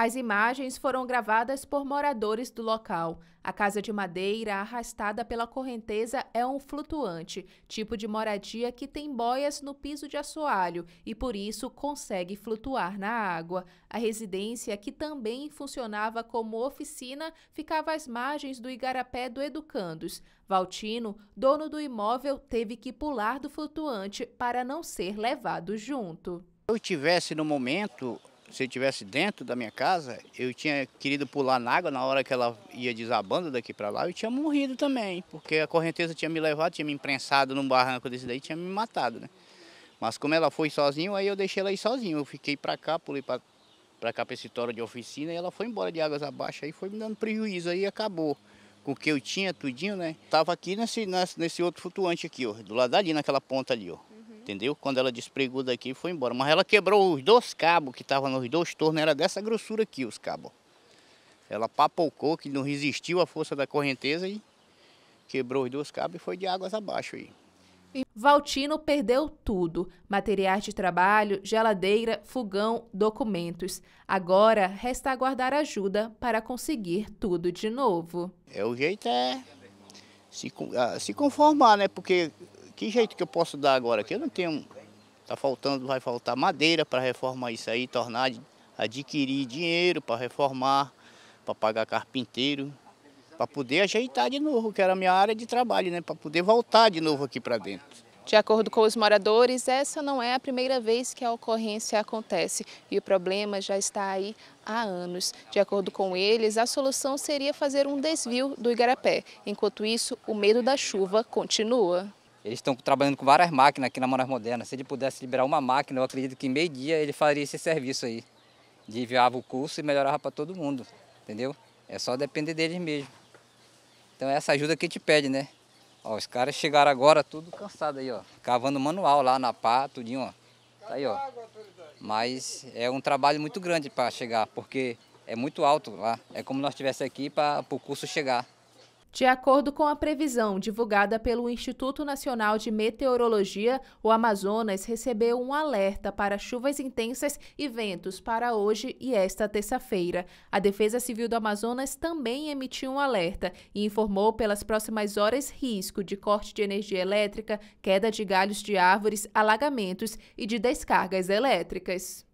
As imagens foram gravadas por moradores do local. A casa de madeira arrastada pela correnteza é um flutuante, tipo de moradia que tem boias no piso de assoalho e por isso consegue flutuar na água. A residência, que também funcionava como oficina, ficava às margens do igarapé do Educandos. Valtino, dono do imóvel, teve que pular do flutuante para não ser levado junto. Se eu tivesse no momento, se eu tivesse dentro da minha casa, eu tinha querido pular na água na hora que ela ia desabando daqui para lá, eu tinha morrido também, porque a correnteza tinha me levado, tinha me imprensado num barranco desse daí, tinha me matado, né? Mas como ela foi sozinho, aí eu deixei ela ir sozinho. Eu fiquei para cá, pulei para cá para esse toro de oficina e ela foi embora de águas abaixo, aí foi me dando prejuízo, aí acabou com o que eu tinha, tudinho, né? Tava aqui nesse, nesse, nesse outro flutuante aqui, ó, do lado ali, naquela ponta ali, ó entendeu? Quando ela despregou daqui foi embora. Mas ela quebrou os dois cabos que estavam nos dois tornos, era dessa grossura aqui os cabos. Ela papocou, que não resistiu à força da correnteza e quebrou os dois cabos e foi de águas abaixo aí. Valtino perdeu tudo: materiais de trabalho, geladeira, fogão, documentos. Agora resta aguardar ajuda para conseguir tudo de novo. É o jeito é se, ah, se conformar, né? Porque que jeito que eu posso dar agora aqui? Eu não tenho. tá faltando, vai faltar madeira para reformar isso aí, tornar, adquirir dinheiro para reformar, para pagar carpinteiro, para poder ajeitar de novo, que era a minha área de trabalho, né? Para poder voltar de novo aqui para dentro. De acordo com os moradores, essa não é a primeira vez que a ocorrência acontece e o problema já está aí há anos. De acordo com eles, a solução seria fazer um desvio do Igarapé. Enquanto isso, o medo da chuva continua. Eles estão trabalhando com várias máquinas aqui na Manaus Moderna. Se ele pudesse liberar uma máquina, eu acredito que em meio dia ele faria esse serviço aí. Desviava o curso e melhorava para todo mundo, entendeu? É só depender deles mesmo. Então é essa ajuda que a gente pede, né? Ó, os caras chegaram agora tudo cansado aí, ó. Cavando manual lá na pá, tudinho, ó. Tá aí, ó. Mas é um trabalho muito grande para chegar, porque é muito alto lá. É como nós estivesse aqui para o curso chegar. De acordo com a previsão divulgada pelo Instituto Nacional de Meteorologia, o Amazonas recebeu um alerta para chuvas intensas e ventos para hoje e esta terça-feira. A Defesa Civil do Amazonas também emitiu um alerta e informou pelas próximas horas risco de corte de energia elétrica, queda de galhos de árvores, alagamentos e de descargas elétricas.